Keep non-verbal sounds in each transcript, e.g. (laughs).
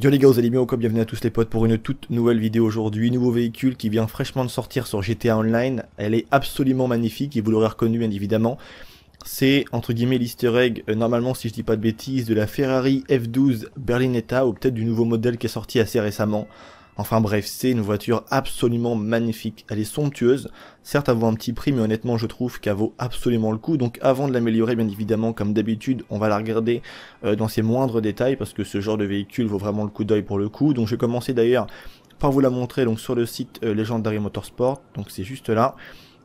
Yo les gars, vous allez bien ou quoi Bienvenue à tous les potes pour une toute nouvelle vidéo aujourd'hui. Nouveau véhicule qui vient fraîchement de sortir sur GTA Online. Elle est absolument magnifique et vous l'aurez reconnu bien évidemment. C'est entre guillemets l'easter egg, euh, normalement si je dis pas de bêtises, de la Ferrari F12 Berlinetta ou peut-être du nouveau modèle qui est sorti assez récemment. Enfin bref, c'est une voiture absolument magnifique. Elle est somptueuse. Certes, elle vaut un petit prix, mais honnêtement, je trouve qu'elle vaut absolument le coup. Donc avant de l'améliorer, bien évidemment, comme d'habitude, on va la regarder euh, dans ses moindres détails parce que ce genre de véhicule vaut vraiment le coup d'œil pour le coup. Donc je vais commencer d'ailleurs par vous la montrer donc sur le site euh, Legendary Motorsport. Donc c'est juste là.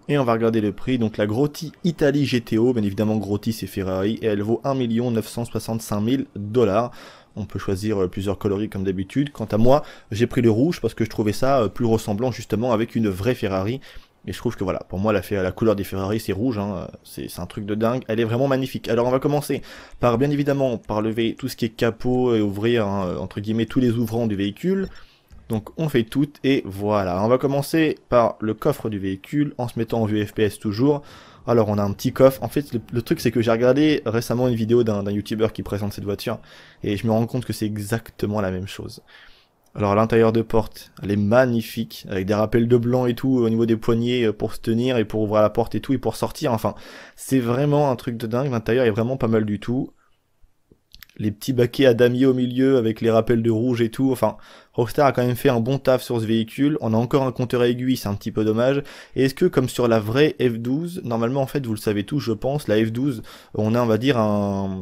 Et on va regarder le prix, donc la Grotti Italie GTO, bien évidemment Grotti c'est Ferrari, et elle vaut 1 965 000 dollars. On peut choisir euh, plusieurs coloris comme d'habitude. Quant à moi, j'ai pris le rouge parce que je trouvais ça euh, plus ressemblant justement avec une vraie Ferrari. Et je trouve que voilà, pour moi la, la couleur des Ferrari c'est rouge, hein. euh, c'est un truc de dingue, elle est vraiment magnifique. Alors on va commencer par bien évidemment par lever tout ce qui est capot et ouvrir hein, entre guillemets tous les ouvrants du véhicule. Donc on fait tout et voilà. On va commencer par le coffre du véhicule en se mettant en vue FPS toujours alors on a un petit coffre. En fait, le, truc c'est que j'ai regardé récemment une vidéo d'un YouTuber qui présente cette voiture et je me rends compte que c'est exactement la même chose. Alors l'intérieur de porte, elle est magnifique, avec des rappels de blanc et tout au niveau des poignées euh, pour se tenir et pour ouvrir la porte et tout et pour sortir. Enfin, c'est vraiment un truc de dingue. L'intérieur est vraiment pas mal du tout les petits baquets à damier au milieu avec les rappels de rouge et tout. Enfin, Rockstar a quand même fait un bon taf sur ce véhicule. On a encore un compteur aiguille, c'est un petit peu dommage. Et est-ce que, comme sur la vraie F12, normalement, en fait, vous le savez tous, je pense, la F12, on a, on va dire, un,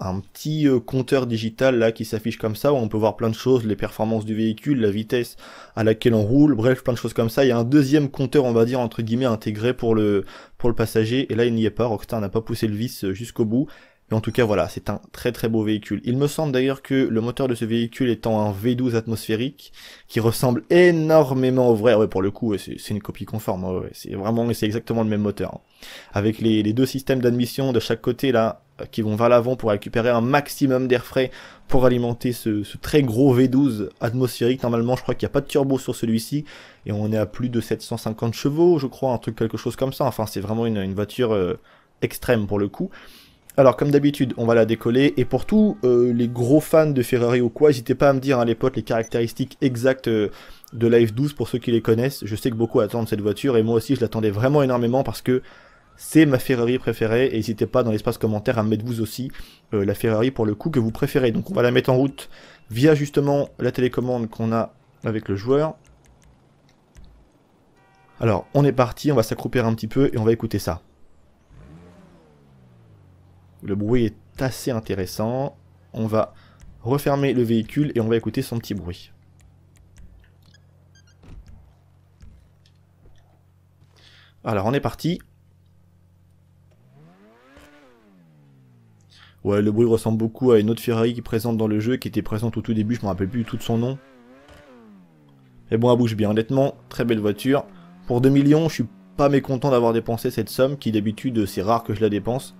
un petit euh, compteur digital là qui s'affiche comme ça où on peut voir plein de choses, les performances du véhicule, la vitesse à laquelle on roule, bref plein de choses comme ça. Il y a un deuxième compteur on va dire entre guillemets intégré pour le pour le passager et là il n'y est pas. Rockstar n'a pas poussé le vis euh, jusqu'au bout. Mais en tout cas, voilà, c'est un très très beau véhicule. Il me semble d'ailleurs que le moteur de ce véhicule étant un V12 atmosphérique, qui ressemble énormément au vrai. Ouais, pour le coup, c'est une copie conforme. Hein, c'est vraiment, c'est exactement le même moteur. Hein. Avec les, deux systèmes d'admission de chaque côté là, euh, qui vont vers l'avant pour récupérer un maximum d'air frais pour alimenter ce, très gros V12 atmosphérique. Normalement, je crois qu'il n'y a pas de turbo sur celui-ci et on est à plus de 750 chevaux, je crois, un truc quelque chose comme ça. Enfin, c'est vraiment une, voiture euh, extrême pour le coup. Alors comme d'habitude, on va la décoller, et pour tous euh, les gros fans de Ferrari ou quoi, n'hésitez pas à me dire à les potes les caractéristiques exactes euh, de la F12 pour ceux qui les connaissent. Je sais que beaucoup attendent cette voiture, et moi aussi je l'attendais vraiment énormément parce que c'est ma Ferrari préférée, et n'hésitez pas dans l'espace commentaire à me mettre vous aussi euh, la Ferrari pour le coup que vous préférez. Donc on va la mettre en route via justement la télécommande qu'on a avec le joueur. Alors on est parti, on va s'accroupir un petit peu et on va écouter ça. Le bruit est assez intéressant. On va refermer le véhicule et on va écouter son petit bruit. Alors on est parti. Ouais, le bruit ressemble beaucoup à une autre Ferrari qui est présente dans le jeu, qui était présente au tout début, je me rappelle plus tout de son nom. Mais bon, elle bouge bien, honnêtement, très belle voiture. Pour 2 millions, je suis pas mécontent d'avoir dépensé cette somme, qui d'habitude, c'est rare que je la dépense.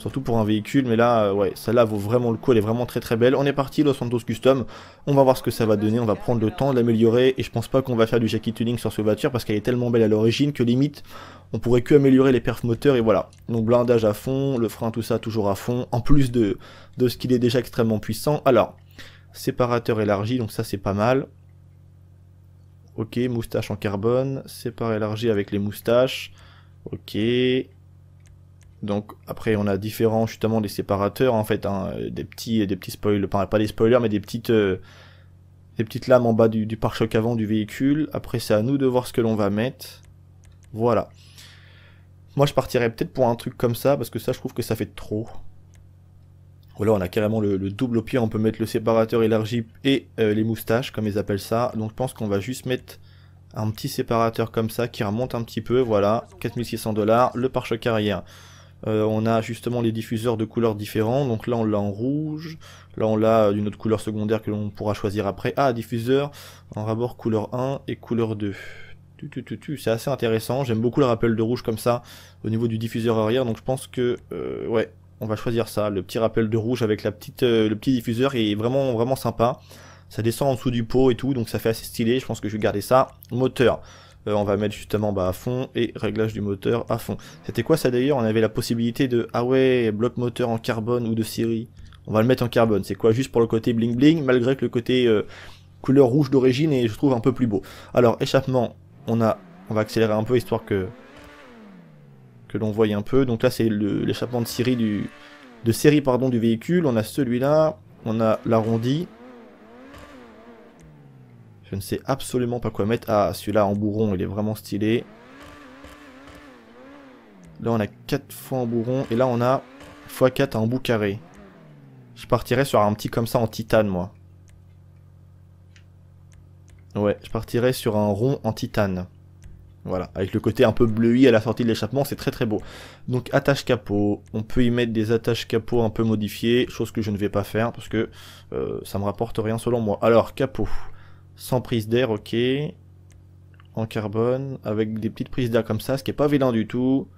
Surtout pour un véhicule, mais là, euh, ouais, celle-là vaut vraiment le coup, elle est vraiment très très belle. On est parti, Los Santos Custom, on va voir ce que ça va donner, on va prendre le temps de l'améliorer, et je pense pas qu'on va faire du Jackie Tuning sur ce voiture, parce qu'elle est tellement belle à l'origine que limite, on pourrait que améliorer les perfs moteurs, et voilà. Donc blindage à fond, le frein, tout ça, toujours à fond, en plus de, de ce qu'il est déjà extrêmement puissant. Alors, séparateur élargi, donc ça c'est pas mal. Ok, moustache en carbone, séparé élargi avec les moustaches. Ok, donc après on a différents justement des séparateurs en fait, hein, des petits des petits spoilers, pas des spoilers mais des petites euh, lames en bas du, pare-choc avant du véhicule. Après c'est à nous de voir ce que l'on va mettre. Voilà. Moi je partirais peut-être pour un truc comme ça parce que ça je trouve que ça fait trop. Voilà, on a carrément le, double au pied, on peut mettre le séparateur élargi et euh, les moustaches comme ils appellent ça. Donc je pense qu'on va juste mettre un petit séparateur comme ça qui remonte un petit peu, voilà, 4600 dollars, le pare-choc arrière. Euh, on a justement les diffuseurs de couleurs différents. Donc là, on l'a en rouge. Là, on l'a d'une autre couleur secondaire que l'on pourra choisir après. Ah, diffuseur en rapport couleur 1 et couleur 2. C'est assez intéressant. J'aime beaucoup le rappel de rouge comme ça au niveau du diffuseur arrière. Donc je pense que euh, ouais, on va choisir ça. Le petit rappel de rouge avec la petite, euh, le petit diffuseur est vraiment vraiment sympa. Ça descend en dessous du pot et tout, donc ça fait assez stylé. Je pense que je vais garder ça. Moteur. Euh, on va mettre justement bah, à fond et réglage du moteur à fond. C'était quoi ça d'ailleurs On avait la possibilité de ah ouais, bloc moteur en carbone ou de série. On va le mettre en carbone. C'est quoi juste pour le côté bling bling malgré que le côté euh, couleur rouge d'origine est je trouve un peu plus beau. Alors échappement, on a on va accélérer un peu histoire que que l'on voie un peu. Donc là c'est l'échappement de série du de série pardon du véhicule, on a celui-là, on a l'arrondi je ne sais absolument pas quoi mettre. Ah, celui-là en bourron, il est vraiment stylé. Là, on a 4 fois en bourron. Et là, on a x4 en bout carré. Je partirais sur un petit comme ça en titane, moi. Ouais, je partirais sur un rond en titane. Voilà, avec le côté un peu bleu à la sortie de l'échappement, c'est très très beau. Donc attache capot, on peut y mettre des attaches capot un peu modifiées, chose que je ne vais pas faire parce que euh, ça me rapporte rien selon moi. Alors capot, sans prise d'air, ok. En carbone, avec des petites prises d'air comme ça, ce qui est pas vilain du tout.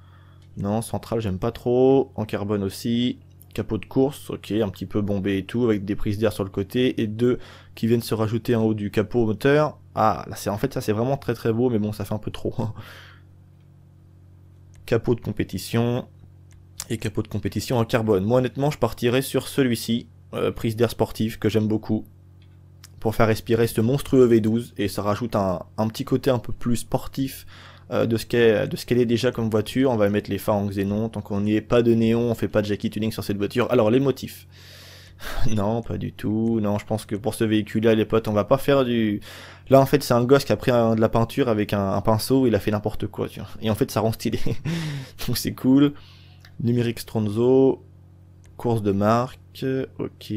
Non, centrale, j'aime pas trop. En carbone aussi. Capot de course, ok, un petit peu bombé et tout, avec des prises d'air sur le côté et deux qui viennent se rajouter en haut du capot moteur. Ah, là, c'est en fait, ça c'est vraiment très très beau, mais bon, ça fait un peu trop. (laughs) capot de compétition et capot de compétition en carbone. Moi, honnêtement, je partirais sur celui-ci, euh, prise d'air sportive, que j'aime beaucoup pour faire respirer ce monstrueux V12 et ça rajoute un, petit côté un peu plus sportif euh, de ce qu'elle est déjà comme voiture. On va mettre les phares en xénon, tant qu'on n'y est pas de néon, on fait pas de Jackie Tuning sur cette voiture. Alors les motifs. (laughs) non, pas du tout. Non, je pense que pour ce véhicule-là, les potes, on va pas faire du. Là, en fait, c'est un gosse qui a pris de la peinture avec un, pinceau, il a fait n'importe quoi, Et en fait, ça rend stylé. (laughs) Donc c'est cool. Numérique Stronzo, course de marque, ok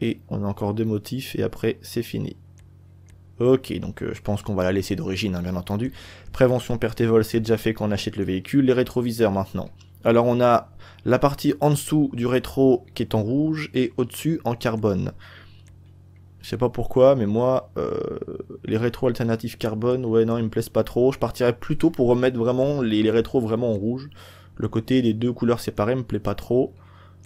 et on a encore deux motifs et après c'est fini. Ok, donc euh, je pense qu'on va la laisser d'origine, hein, bien entendu. Prévention perte vol, c'est déjà fait quand on achète le véhicule. Les rétroviseurs maintenant. Alors on a la partie en dessous du rétro qui est en rouge et au-dessus en carbone. Je sais pas pourquoi, mais moi, euh, les rétros alternatifs carbone, ouais, non, ils me plaisent pas trop. Je partirais plutôt pour remettre vraiment les, rétro rétros vraiment en rouge. Le côté des deux couleurs séparées me plaît pas trop.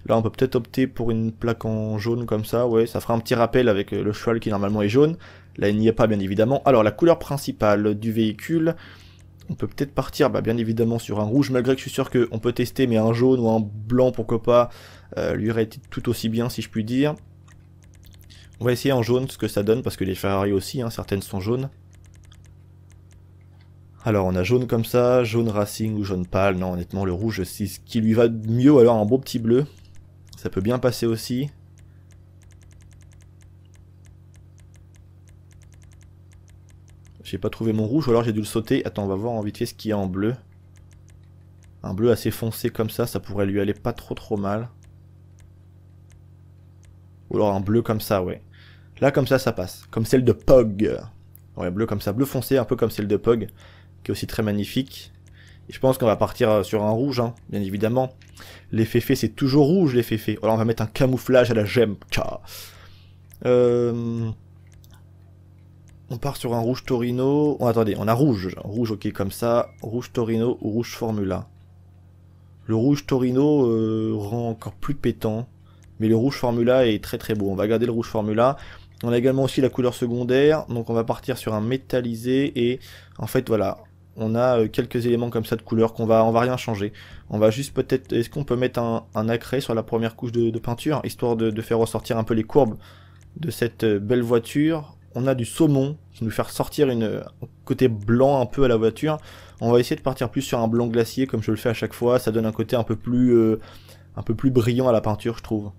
Là, on peut peut-être opter pour une plaque en jaune comme ça. Ouais, ça fera un petit rappel avec euh, le cheval qui normalement est jaune. Là, il n'y a pas, bien évidemment. Alors, la couleur principale du véhicule, on peut peut-être partir, bah, bien évidemment, sur un rouge, malgré que je suis sûr qu'on peut tester, mais un jaune ou un blanc, pourquoi pas, euh, lui aurait été tout aussi bien, si je puis dire. On va essayer en jaune ce que ça donne, parce que les Ferrari aussi, hein, certaines sont jaunes. Alors on a jaune comme ça, jaune racing ou jaune pâle, non honnêtement le rouge c'est ce qui lui va mieux, alors un beau petit bleu, ça peut bien passer aussi. J'ai pas trouvé mon rouge, ou alors j'ai dû le sauter. Attends, on va voir en vite fait ce qu'il y a en bleu. Un bleu assez foncé comme ça, ça pourrait lui aller pas trop trop mal. Ou alors un bleu comme ça, ouais. Là, comme ça, ça passe. Comme celle de Pog. Ouais, bleu comme ça, bleu foncé, un peu comme celle de Pog, qui est aussi très magnifique je pense qu'on va partir euh, sur un rouge, hein, bien évidemment. Les féfés, c'est toujours rouge, les féfés. Alors on va mettre un camouflage à la gemme. Euh... On part sur un rouge Torino. Oh, attendez, on a rouge. Rouge, ok, comme ça. Rouge Torino ou rouge Formula. Le rouge Torino euh, rend encore plus pétant. Mais le rouge Formula est très très beau. On va garder le rouge Formula. On a également aussi la couleur secondaire. Donc on va partir sur un métallisé. Et en fait, voilà, on a euh, quelques éléments comme ça de couleur qu'on va, on va rien changer. On va juste peut-être, est-ce qu'on peut mettre un, un, accré sur la première couche de, peinture, histoire de, faire ressortir un peu les courbes de cette euh, belle voiture. On a du saumon qui nous faire ressortir une, un euh, côté blanc un peu à la voiture. On va essayer de partir plus sur un blanc glacier comme je le fais à chaque fois. Ça donne un côté un peu plus, un peu plus brillant à la peinture, je trouve.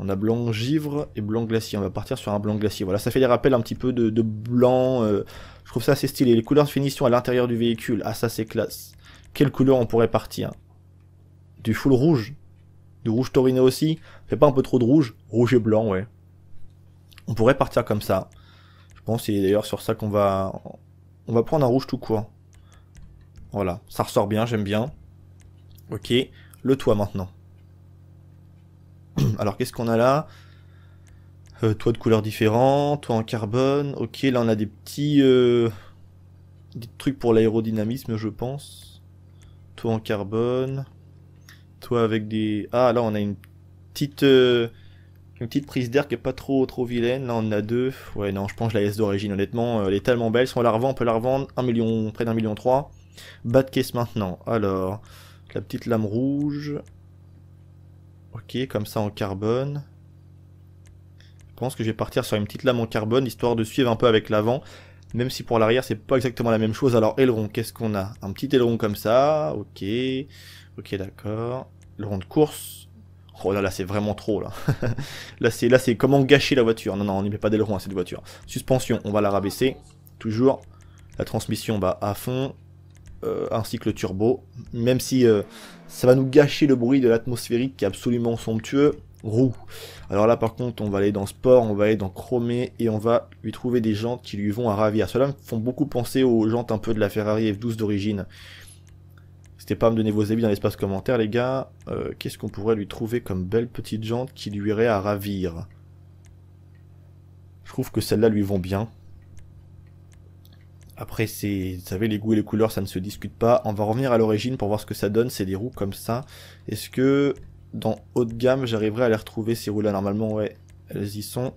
On a blanc givre et blanc glacier. On va partir sur un blanc glacier. Voilà, ça fait des rappels un petit peu de, blanc. Euh, je trouve ça assez stylé. Les couleurs de finition à l'intérieur du véhicule. Ah, ça c'est classe. Quelle couleur on pourrait partir Du full rouge. Du rouge torino aussi. Fait pas un peu trop de rouge Rouge et blanc, ouais. On pourrait partir comme ça. Je pense, c'est d'ailleurs sur ça qu'on va... On va prendre un rouge tout court. Voilà, ça ressort bien, j'aime bien. Ok, le toit maintenant. Alors qu'est-ce qu'on a là euh, toi Toit de couleur différente, toit en carbone. Ok, là on a des petits euh, trucs pour l'aérodynamisme, je pense. Toit en carbone. Toit avec des. Ah là on a une petite euh, une petite prise d'air qui est pas trop trop vilaine. Là on en a deux. Ouais non, je pense que la S d'origine. Honnêtement, elle est tellement belle. Si on la revend, on peut la revendre 1 million, près d'un million trois. Bas de caisse maintenant. Alors la petite lame rouge. Ok, comme ça en carbone. Je pense que je vais partir sur une petite lame en carbone, histoire de suivre un peu avec l'avant. Même si pour l'arrière, c'est pas exactement la même chose. Alors, aileron, qu'est-ce qu'on a Un petit aileron comme ça, ok. Ok, d'accord. Aileron de course. Oh là là, c'est vraiment trop, là. (laughs) là, c'est là c'est comment gâcher la voiture. Non, non, on n'y met pas d'aileron à cette voiture. Suspension, on va la rabaisser. Toujours. La transmission, bah, à fond. ainsi que le turbo. Même si... Euh, ça va nous gâcher le bruit de l'atmosphérique qui est absolument somptueux. Roux. Alors là par contre on va aller dans sport, on va aller dans chromé et on va lui trouver des jantes qui lui vont à ravir. Cela me font beaucoup penser aux jantes un peu de la Ferrari F12 d'origine. N'hésitez pas à me donner vos avis dans l'espace commentaire les gars. Euh, qu'est-ce qu'on pourrait lui trouver comme belle petite jante qui lui irait à ravir Je trouve que celles-là lui vont bien. Après, c'est, vous savez, les goûts et les couleurs, ça ne se discute pas. On va revenir à l'origine pour voir ce que ça donne. C'est des roues comme ça. Est-ce que dans haut de gamme, j'arriverai à les retrouver ces roues-là Normalement, ouais, elles y sont.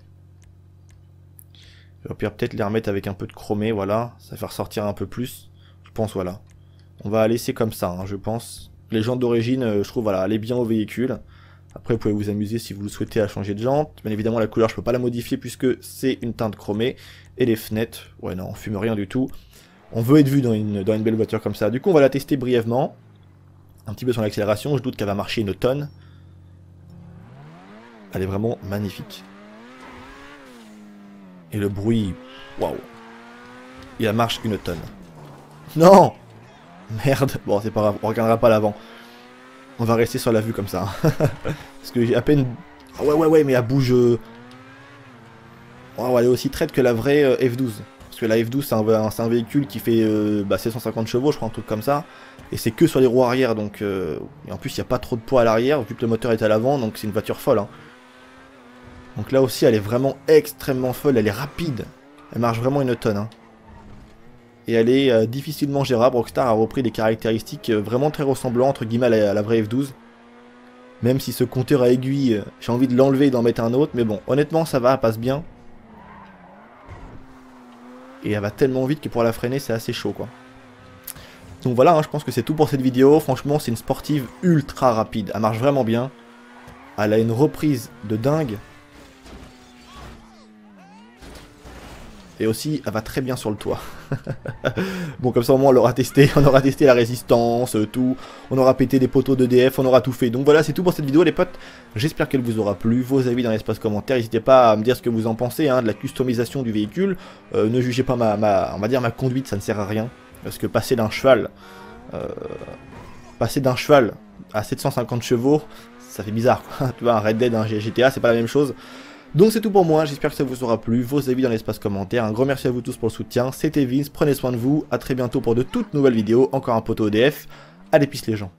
Je vais peut-être les remettre avec un peu de chromé, voilà. Ça va faire sortir un peu plus. Je pense, voilà. On va laisser comme ça, hein, je pense. Les gens d'origine, euh, je trouve, voilà, allez bien au véhicule. Après, vous pouvez vous amuser si vous le souhaitez à changer de jante. Bien évidemment, la couleur, je peux pas la modifier puisque c'est une teinte chromée. Et les fenêtres, ouais, non, on fume rien du tout. On veut être vu dans une, dans une belle voiture comme ça. Du coup, on va la tester brièvement. Un petit peu sur l'accélération. Je doute qu'elle va marcher une tonne. Elle est vraiment magnifique. Et le bruit, waouh. Il a marche une tonne. Non Merde Bon, c'est pas grave, on regardera pas l'avant. On va rester sur la vue comme ça. Hein. (laughs) Parce que j'ai à peine... Ah ouais, ouais, ouais, mais elle bouge... Euh. Oh, elle est aussi traite que la vraie euh, F12. Parce que la F12, c'est un, véhicule qui fait 750 euh, bah, chevaux, je crois, un truc comme ça. Et c'est que sur les roues arrière, donc... Et en plus, il n'y a pas trop de poids à l'arrière, vu que le moteur est à l'avant, donc c'est une voiture folle. Hein. Donc là aussi, elle est vraiment extrêmement folle, elle est rapide. Elle marche vraiment une tonne. Hein et elle est euh, difficilement gérable. Rockstar a repris des caractéristiques euh, vraiment très ressemblantes entre guillemets à la, vraie F12. Même si ce compteur à aiguille, euh, j'ai envie de l'enlever et d'en mettre un autre, mais bon, honnêtement ça va, elle passe bien. Et elle va tellement vite que pour la freiner c'est assez chaud quoi. Donc voilà, hein, je pense que c'est tout pour cette vidéo. Franchement c'est une sportive ultra rapide, elle marche vraiment bien. Elle a une reprise de dingue. Et aussi, elle va très bien sur le toit. (laughs) bon, comme ça, au moins, on l'aura testé. (laughs) On aura testé la résistance, tout. On aura pété des poteaux d'EDF, on aura tout fait. Donc voilà, c'est tout pour cette vidéo, les potes. J'espère qu'elle vous aura plu. Vos avis dans l'espace commentaire. N'hésitez pas à me dire ce que vous en pensez, hein, de la customisation du véhicule. Euh, ne jugez pas ma, on va dire, ma conduite, ça ne sert à rien. Parce que passer d'un cheval... Euh, passer d'un cheval à 750 chevaux, ça fait bizarre. (laughs) tu vois, un Red Dead, un GTA, c'est pas la même chose. Donc c'est tout pour moi, j'espère que ça vous aura plu, vos avis dans l'espace commentaire, un grand merci à vous tous pour le soutien, c'était Vince, prenez soin de vous, à très bientôt pour de toutes nouvelles vidéos, encore un poteau ODF, allez pisse les gens.